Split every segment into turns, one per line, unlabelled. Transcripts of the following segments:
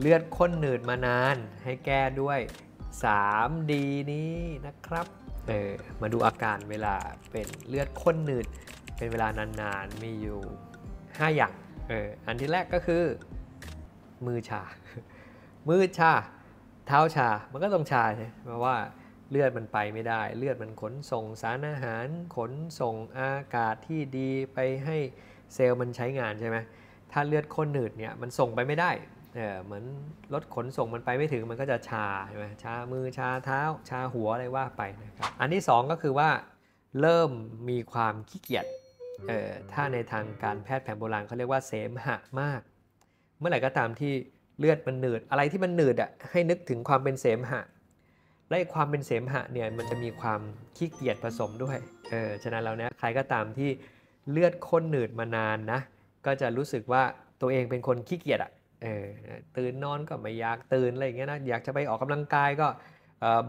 เลือดข้นหนืดมานานให้แก้ด้วย 3D นี้นะครับ เออ มาดูอาการเวลาเป็นเลือดข้นหนืดเป็นเวลานานๆมีอยู่ 5 อย่าง เออ อันที่แรกก็คือมือชา มือชา เท้าชา มันก็ต้องชาใช่เพราะว่าเลือดมันไปไม่ได้ เลือดมันขนส่งสารอาหาร ขนส่งอากาศที่ดีไปให้เซลล์มันใช้งานใช่ไหมถ้าเลือดข้นหนืดเนี่ยมันส่งไปไม่ได้เหมือนรถขนส่งมันไปไม่ถึงมันก็จะชาใช่ไหมชามือชาเท้าชาหัวอะไรว่าไปนะครับ อันที่2ก็คือว่าเริ่มมีความขี้เกียจ เอ่อถ้าในทางการแพทย์แผนโบราณเขาเรียกว่าเสมหะมาก เมื่อไหร่ก็ตามที่เลือดมันหนืด อะไรที่มันหนืดอ่ะให้นึกถึงความเป็นเสมหะและความเป็นเสมหะเนี่ยมันจะมีความขี้เกียจผสมด้วย เออฉะนั้นแล้วเนี่ยใครก็ตามที่เลือดข้นหนืดมานานนะก็จะรู้สึกว่าตัวเองเป็นคนขี้เกียจอ่ะเออตื่นนอนก็ไม่อยากตื่นอะไรอย่างเงี้ยนะอยากจะไปออกกำลังกายก็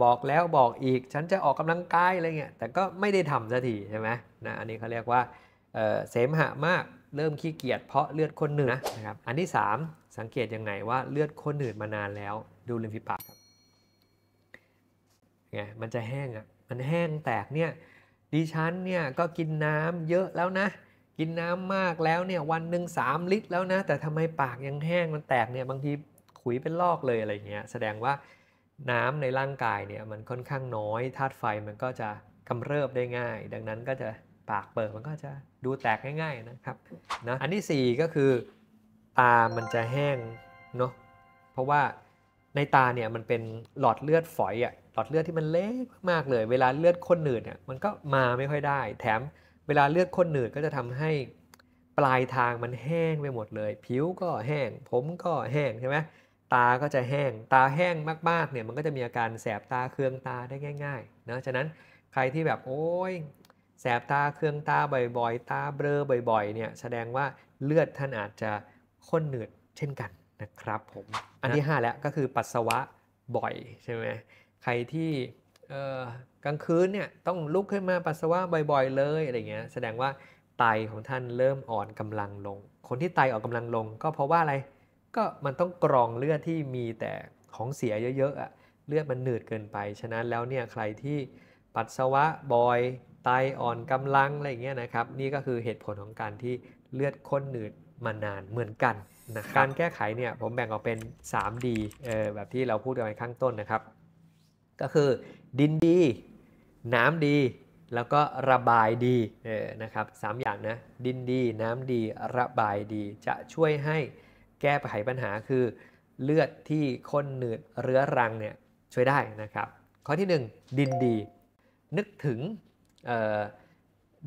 บอกแล้วบอกอีกฉันจะออกกำลังกายอะไรเงี้ยแต่ก็ไม่ได้ทำสักทีใช่ไหมนะอันนี้เขาเรียกว่าเเสมหะมากเริ่มขี้เกียจเพราะเลือดค้นหนืงนะครับอันที่ 3 สังเกตยังไงว่าเลือดค้นหนืดมานานแล้วดูริมฝีปากครับไงมันจะแห้งอ่ะมันแห้งแตกเนี่ยดิฉันเนี่ยก็กินน้ำเยอะแล้วนะกินน้ำมากแล้วเนี่ยวันหนึ่งสามลิตรแล้วนะแต่ทำไมปากยังแห้งมันแตกเนี่ยบางทีขุยเป็นลอกเลยอะไรเงี้ยแสดงว่าน้ำในร่างกายเนี่ยมันค่อนข้างน้อยธาตุไฟมันก็จะกำเริบได้ง่าย ดังนั้นก็จะปากเปิดมันก็จะดูแตกง่ายๆนะครับนะอันที่4ก็คือ ตามันจะแห้งเนาะเพราะว่าในตาเนี่ยมันเป็นหลอดเลือดฝอยอะหลอดเลือดที่มันเล็กมากเลย เวลาเลือดข้นหนืดเนี่ยมันก็มาไม่ค่อยได้แถมเวลาเลือดข้นหนืดก็จะทำให้ปลายทางมันแห้งไปหมดเลย ผิวก็แห้งผมก็แห้งใช่ไหมตาก็จะแห้งตาแห้งมากๆเนี่ยมันก็จะมีอาการแสบตาเคืองตาได้ง่ายๆนะฉะนั้นใครที่แบบโอ้ยแสบตาเคืองตาบ่อยๆ ตาเบลอบ่อย ๆเนี่ยแสดงว่าเลือดท่านอาจจะข้นหนืดเช่นกันนะครับผมอันที่ 5 แล้วก็คือปัสสาวะบ่อยใช่ไหมใครที่กลางคืนเนี่ยต้องลุกขึ้นมาปัสสาวะบ่อยๆเลยอะไรเงี้ยแสดงว่าไตของท่านเริ่มอ่อนกำลังลง คนที่ไตออกกำลังลง ก็เพราะว่าอะไรก็มันต้องกรองเลือดที่มีแต่ของเสียเยอะๆอะเลือดมันหนืดเกินไปฉะนั้นแล้วเนี่ยใครที่ปัสสาวะบ่อยไตอ่อนกำลังอะไรเงี้ยนะครับนี่ก็คือเหตุผลของการที่เลือดข้นหนืดมานานเหมือนกันนะการแก้ไขเนี่ยผมแบ่งออกเป็น3ีเออแบบที่เราพูดกันไปข้างต้นนะครับก็คือดินดี น้ำดีแล้วก็ระบายดีนะครับสามอย่างนะดินดีน้ำดีระบายดีจะช่วยให้แก้ไขปัญหา คือเลือดที่ข้นหนืดเรื้อรังเนี่ยช่วยได้นะครับข้อที่ 1 ดินดี นึกถึง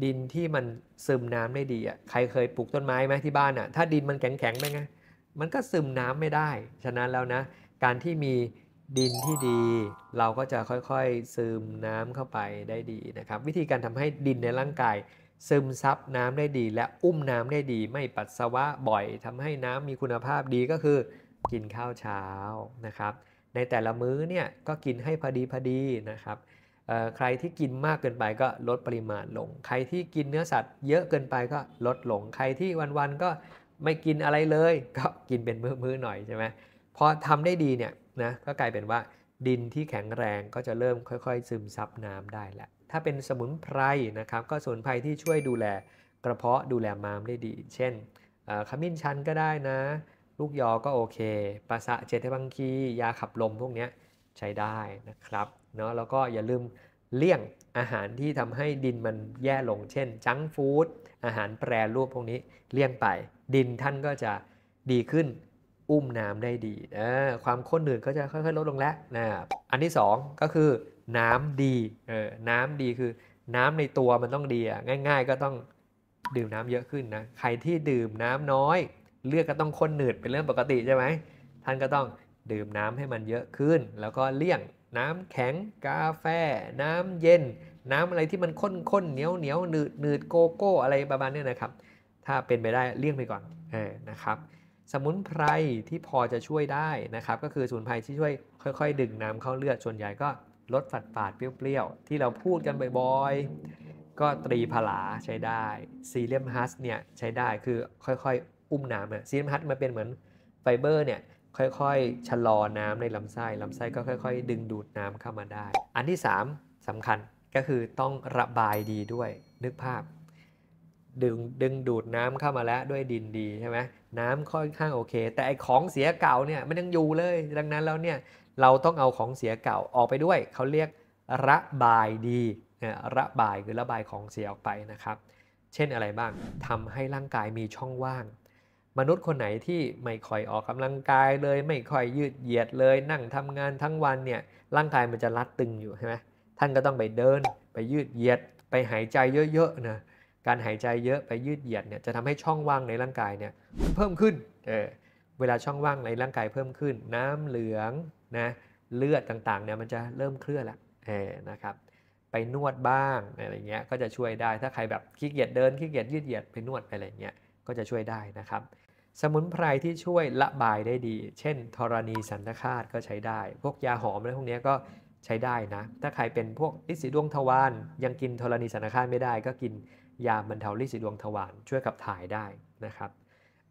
ดินที่มัน ซึมน้ำได้ดีอ่ะใครเคยปลูกต้นไม้ไหมที่บ้านอ่ะถ้าดินมันแข็งแข็งไปไงมันก็ซึมน้ำไม่ได้ ฉะนั้น แล้วนะ การที่มีดินที่ดีเราก็จะค่อยๆซึมน้ำเข้าไปได้ดีนะครับ วิธีการทำให้ดินในร่างกาย ซึมซับน้ำได้ดีและอุ้มน้ำได้ดี ไม่ปัสสาวะบ่อยทำให้น้ำมีคุณภาพดีก็คือกินข้าวเช้านะครับ ในแต่ละมื้อเนี่ยก็กินให้พอดีพอดีนะครับใครที่กินมากเกินไปก็ลดปริมาณลงใครที่กินเนื้อสัตว์ เยอะเกินไปก็ลดลง ใครที่วันๆก็ไม่กินอะไรเลย ก็กินเป็นมื้อๆหน่อยใช่ไหมพอทำได้ดีเนี่ยนะก็กลายเป็นว่าดินที่แข็งแรงก็จะเริ่มค่อยๆ ซึมซับน้ำได้แหละ ถ้าเป็นสมุนไพรนะครับก็สมุนไพรที่ช่วยดูแลกระเพาะดูแลม้ามได้ดี เช่นขมิ้นชันก็ได้นะ ลูกยอก็โอเคปราสะเจตบังคียาขับลมพวกนี้ใช้ได้นะครับเนาะแล้วก็อย่าลืมเลี่ยงอาหารที่ทำให้ดินมันแย่ลง เช่น จังฟู้ดอาหารแปรรูปพวกนี้เลี่ยงไป ดินท่านก็จะดีขึ้นอุ้มน้ำได้ดีนะความข้นหนืดก็จะค่อยๆลดลงแล้วนะอันที่2ก็คือน้ำดี เออ น้ำดีคือน้ำในตัวมันต้องดีอ่ะ ง่ายๆ ก็ต้องดื่มน้ำเยอะขึ้นนะ ใครที่ดื่มน้ำน้อย เลือดก็ต้องข้นหนืดเป็นเรื่องปกติใช่ไหมท่านก็ต้องดื่มน้ำให้มันเยอะขึ้น แล้วก็เลี่ยงน้ำแข็งกาแฟ น้ำเย็น น้ำอะไรที่มันข้นๆเหนียวเหนียวหนืดหนืดโกโก้อะไรประมาณนี้นะครับ ถ้าเป็นไปได้เลี่ยงไปก่อนเออนะครับสมุนไพรที่พอจะช่วยได้นะครับ ก็คือสมุนไพรที่ช่วยค่อยๆ ดึงน้ำเข้าเลือดส่วนใหญ่ก็ลดฝัดฝาดเปรี้ยวๆ ที่เราพูดกันบ่อยๆ ก็ตรีผลาใช้ได้ซีเลียมฮัสเนี่ยใช้ได้คือค่อยๆ อุ้มน้ำเนี่ยซีเลียมฮัสมันเป็นเหมือนไฟเบอร์เนี่ยค่อยๆ ชะลอน้ำในลำไส้ลำไส้ก็ค่อยๆ ดึงดูดน้ำเข้ามาได้ อันที่ 3 สำคัญก็คือต้องระบายดีด้วยนึกภาพ ดึงดึงดูดน้ำเข้ามาแล้วด้วยดินดีใช่ไหมน้ำค่อนข้างโอเค แต่ไอของเสียเก่าเนี่ยมันยังอยู่เลย ดังนั้นแล้วเนี่ยเราต้องเอาของเสียเก่าออกไปด้วยเขาเรียกระบายดีนะระบายคือระบายของเสียออกไปนะครับ เช่นอะไรบ้างทำให้ร่างกายมีช่องว่าง มนุษย์คนไหนที่ไม่ค่อยออกกำลังกายเลย ไม่ค่อยยืดเหยียดเลย นั่งทำงานทั้งวันเนี่ยร่างกายมันจะรัดตึงอยู่ใช่ไหมท่านก็ต้องไปเดินไปยืดเหยียดไปหายใจเยอะๆนะการหายใจเยอะไปยืดเหยียดเนี่ยจะทำให้ช่องว่างในร่างกายเนี่ยมันเพิ่มขึ้น เออ เวลาช่องว่างในร่างกายเพิ่มขึ้น น้ำเหลืองนะเลือดต่างๆเนี่ยมันจะเริ่มเคลื่อนละ เออ นะครับไปนวดบ้างอะไรเงี้ยก็จะช่วยได้ ถ้าใครแบบขี้เกียจเดินขี้เกียจยืดเหยียดไปนวดไปอะไรเงี้ยก็จะช่วยได้นะครับสมุนไพรที่ช่วยระบายได้ดี เช่นธรณีสันตคาตก็ใช้ได้ พวกยาหอมอะไรพวกนี้ก็ใช้ได้นะถ้าใครเป็นพวกฤทธิ์ดวงทวารยังกินธรณีสันตคาตไม่ได้ก็กินยาบรรเทาลิสิดวงทวารช่วยกับถ่ายได้นะครับ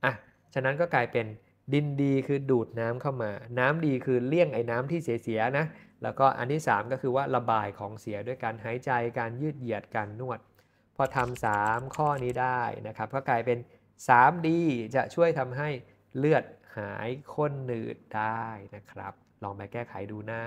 อ่ะฉะนั้นก็กลายเป็นดินดีคือดูดน้ำเข้ามา น้ำดีคือเลี่ยงไอ้น้ำที่เสียๆนะแล้วก็อันที่3ก็คือว่าระบายของเสียด้วยการหายใจการยืดเหยียดการนวดพอทำ3ข้อนี้ได้นะครับก็กลายเป็น 3D จะช่วยทำให้เลือดหายข้นหนืดได้นะครับลองไปแก้ไขดูนะ